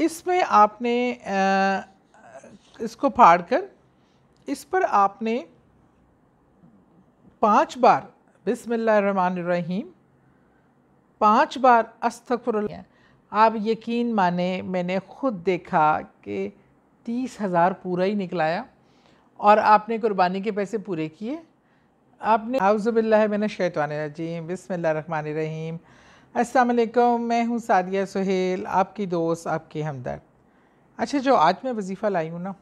इसमें आपने आ, इसको फाड़ कर इस पर आपने पांच बार बिसमीम पांच बार अस्तफर आप यकीन माने मैंने खुद देखा कि तीस हज़ार पूरा ही निकलाया और आपने कुर्बानी के पैसे पूरे किए आपने आउज़बिल्ला मैंने शैतान रजीम रन असलकम मैं हूँ सादिया सुहेल आपकी दोस्त आपकी हमदर्द अच्छा जो आज मैं वजीफ़ा लाई हूँ ना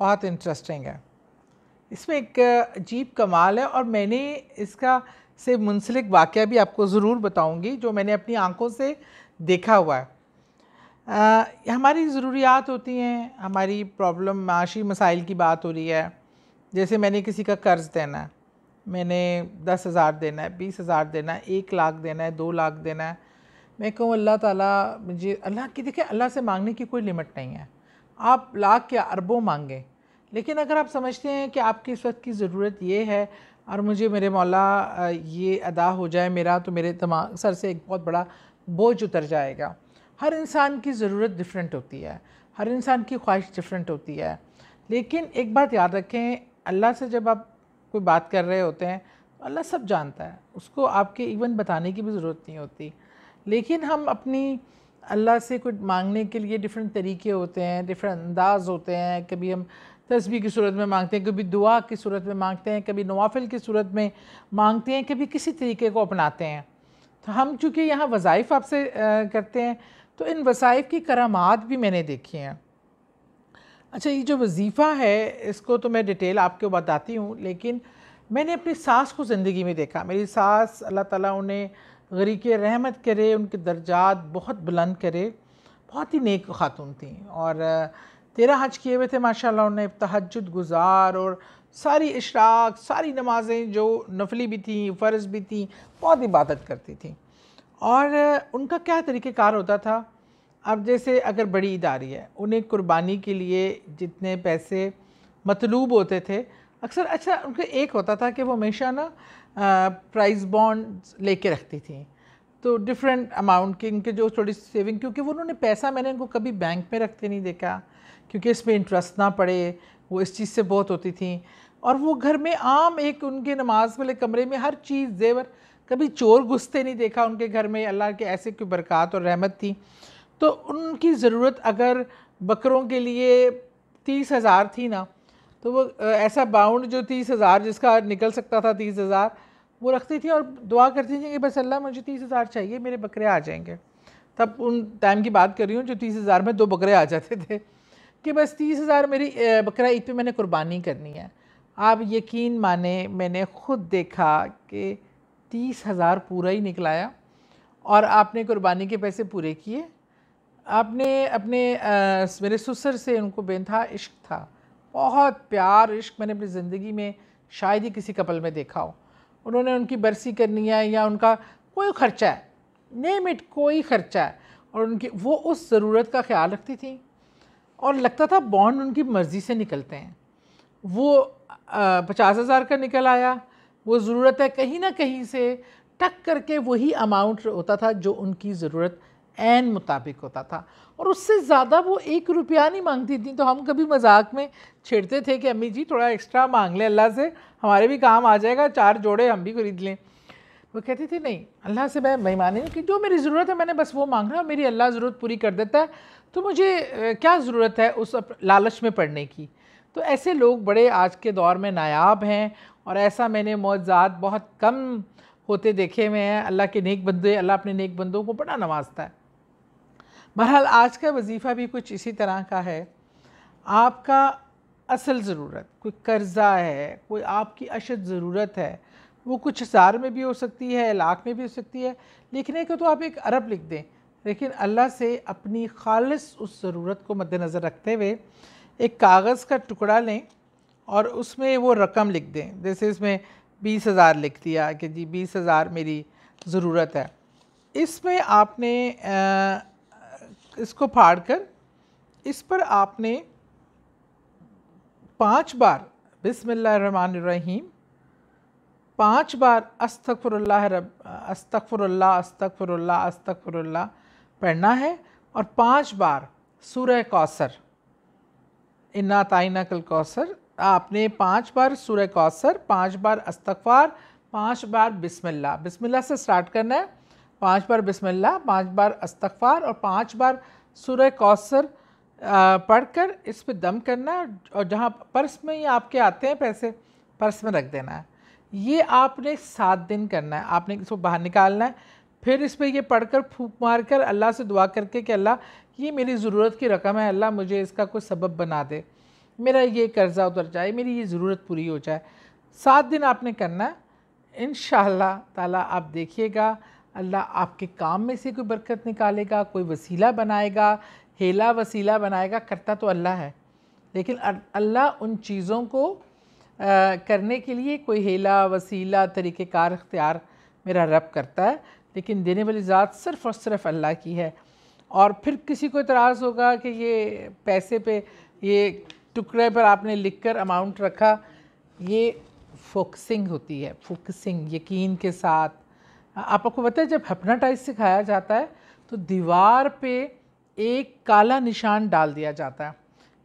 बहुत इंटरेस्टिंग है इसमें एक अजीब कमाल है और मैंने इसका से मुंसलिक वाक़ भी आपको ज़रूर बताऊँगी जो मैंने अपनी आँखों से देखा हुआ है आ, हमारी ज़रूरियात होती हैं हमारी प्रॉब्लम माशी मसाइल की बात हो रही है जैसे मैंने किसी का कर्ज़ देना है मैंने दस हज़ार देना है बीस हज़ार देना है एक लाख देना है दो लाख देना है मैं कहूँ अल्लाह ताला मुझे अल्लाह की देखिए अल्लाह से मांगने की कोई लिमिट नहीं है आप लाख या अरबों मांगें लेकिन अगर आप समझते हैं कि आपकी इस वक्त की ज़रूरत ये है और मुझे मेरे मौला ये अदा हो जाए मेरा तो मेरे दिमाग सर से एक बहुत बड़ा बोझ उतर जाएगा हर इंसान की ज़रूरत डिफरेंट होती है हर इंसान की ख्वाहिश डिफरेंट होती है लेकिन एक बात याद रखें अल्लाह से जब आप कोई बात कर रहे होते हैं अल्लाह सब जानता है उसको आपके इवन बताने की भी ज़रूरत नहीं होती लेकिन हम अपनी अल्लाह से कुछ मांगने के लिए डिफरेंट तरीके होते हैं डिफरेंट अंदाज होते हैं कभी हम तस्वीर की सूरत में मांगते हैं कभी दुआ की सूरत में मांगते हैं कभी नवाफिल की सूरत में मांगते हैं कभी किसी तरीके को अपनाते हैं तो हम चूँकि यहाँ वज़ाइफ आपसे करते हैं तो इन वसाइफ की करामात भी मैंने देखी हैं अच्छा ये जो वजीफ़ा है इसको तो मैं डिटेल आपको बताती हूँ लेकिन मैंने अपनी सास को ज़िंदगी में देखा मेरी सास अल्लाह ताला उन्हें गरीक रहमत करे उनके दर्जात बहुत बुलंद करे बहुत ही नेक खातून थी और तेरह हज किए हुए थे माशाल्लाह उन्हें तहजद गुजार और सारी इशराक सारी नमाज़ें जो नफली भी थी फ़र्ज़ भी थी बहुत इबादत करती थी और उनका क्या तरीक़ेकार होता था अब जैसे अगर बड़ी ईद आ रही है उन्हें कुर्बानी के लिए जितने पैसे मतलूब होते थे अक्सर अच्छा उनका एक होता था कि वो हमेशा ना प्राइस बॉन्ड लेके रखती थी तो डिफरेंट अमाउंट के इनके जो थोड़ी सेविंग क्योंकि वो उन्होंने पैसा मैंने उनको कभी बैंक में रखते नहीं देखा क्योंकि इसमें इंटरेस्ट ना पड़े वो इस चीज़ से बहुत होती थी और वो घर में आम एक उनके नमाज वाले कमरे में हर चीज़ जेवर कभी चोर घुसते नहीं देखा उनके घर में अल्लाह के ऐसे कोई बरक़ात और रहमत थी तो उनकी ज़रूरत अगर बकरों के लिए तीस हज़ार थी ना तो वो ऐसा बाउंड जो तीस हज़ार जिसका निकल सकता था तीस हज़ार वो रखती थी और दुआ करती थी कि बस अल्लाह मुझे तीस हज़ार चाहिए मेरे बकरे आ जाएंगे तब उन टाइम की बात कर रही हूँ जो तीस हज़ार में दो बकरे आ जाते थे कि बस तीस हज़ार मेरी बकरा ईद पे मैंने कुर्बानी करनी है आप यकीन माने मैंने ख़ुद देखा कि तीस हज़ार पूरा ही निकलाया और आपने कुर्बानी के पैसे पूरे किए आपने अपने आ, मेरे ससुर से उनको बेनथा इश्क था बहुत प्यार इश्क मैंने अपनी ज़िंदगी में शायद ही किसी कपल में देखा हो उन्होंने उनकी बरसी करनी है या उनका कोई ख़र्चा है नेम इट कोई ख़र्चा है और उनकी वो उस ज़रूरत का ख्याल रखती थी और लगता था बॉन्ड उनकी मर्ज़ी से निकलते हैं वो पचास हज़ार का निकल आया वो ज़रूरत है कहीं ना कहीं से टक करके वही अमाउंट होता था जो उनकी ज़रूरत एन मुताबिक होता था और उससे ज़्यादा वो एक रुपया नहीं मांगती थी तो हम कभी मजाक में छेड़ते थे कि अम्मी जी थोड़ा एक्स्ट्रा मांग लें अल्लाह से हमारे भी काम आ जाएगा चार जोड़े हम भी ख़रीद लें वो कहती थी नहीं अल्लाह से मैं नहीं कि जो मेरी ज़रूरत है मैंने बस वो मांगना और मेरी अल्लाह ज़रूरत पूरी कर देता है तो मुझे क्या ज़रूरत है उस लालच में पढ़ने की तो ऐसे लोग बड़े आज के दौर में नायाब हैं और ऐसा मैंने मौजाद बहुत कम होते देखे हुए हैं अल्लाह के नेक बंदे अल्लाह अपने नेक बंदों को बड़ा नवाजता है बहरहाल आज का वजीफ़ा भी कुछ इसी तरह का है आपका असल ज़रूरत कोई कर्ज़ा है कोई आपकी अशद ज़रूरत है वो कुछ हज़ार में भी हो सकती है लाख में भी हो सकती है लिखने को तो आप एक अरब लिख दें लेकिन अल्लाह से अपनी खालस उस ज़रूरत को मद्दनज़र रखते हुए एक कागज़ का टुकड़ा लें और उसमें वो रकम लिख दें जैसे इसमें बीस हज़ार लिख दिया कि जी बीस हज़ार मेरी ज़रूरत है इसमें आपने आ, इसको फाड़ कर इस पर आपने पांच बार बिसमीम पांच बार अस्तफ़ुरल्ला रब अस्तफ़ुरल्ला अस्तफ़ुरल्ला अस्तफ़ुरल्ला पढ़ना है और पांच बार सूर्य कौसर इन्ना ताइना कल कौसर आपने पांच बार सूर्य कौसर पांच बार अस्तफ़ार पांच बार बिस्मिल्लाह बिस्मिल्लाह से स्टार्ट करना है पाँच बार बिस्मिल्लाह पाँच बार अस्तगफार और पाँच बार सूर्य कौसर पढ़कर इस पर दम करना और जहाँ पर्स में ही आपके आते हैं पैसे पर्स में रख देना है ये आपने सात दिन करना है आपने इसको बाहर निकालना है फिर इस पर ये पढ़कर फूक मार कर अल्लाह से दुआ करके कि अल्लाह ये मेरी ज़रूरत की रकम है अल्लाह मुझे इसका कोई सबब बना दे मेरा ये कर्ज़ा उतर जाए मेरी ये ज़रूरत पूरी हो जाए सात दिन आपने करना है इन ताला आप देखिएगा अल्लाह आपके काम में से कोई बरकत निकालेगा कोई वसीला बनाएगा हेला वसीला बनाएगा करता तो अल्लाह है लेकिन अल्लाह उन चीज़ों को आ, करने के लिए कोई हेला वसीला तरीक़ेकार अख्तियार मेरा रब करता है लेकिन देने वाली ज़ात सिर्फ़ और सिर्फ अल्लाह की है और फिर किसी को इतराज़ होगा कि ये पैसे पे ये टुकड़े पर आपने लिख कर अमाउंट रखा ये फोकसिंग होती है फोकसिंग यकीन के साथ आप आपको है जब हेपनाटाइज सिखाया जाता है तो दीवार पे एक काला निशान डाल दिया जाता है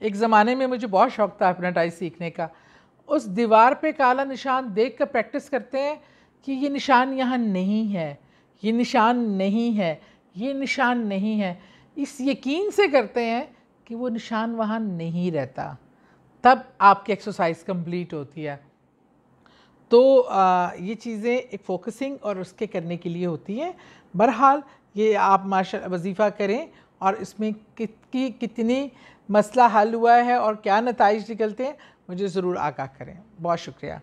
एक ज़माने में मुझे बहुत शौक था हेपनाटाइज सीखने का उस दीवार पे काला निशान देख कर प्रैक्टिस करते हैं कि ये निशान यहाँ नहीं है ये निशान नहीं है ये निशान नहीं है इस यकीन से करते हैं कि वो निशान वहाँ नहीं रहता तब आपकी एक्सरसाइज कंप्लीट होती है तो आ, ये चीज़ें एक फोकसिंग और उसके करने के लिए होती हैं बहरहाल ये आप माशा वजीफ़ा करें और इसमें कितनी कितनी मसला हल हुआ है और क्या नतज निकलते हैं मुझे ज़रूर आगाह करें बहुत शुक्रिया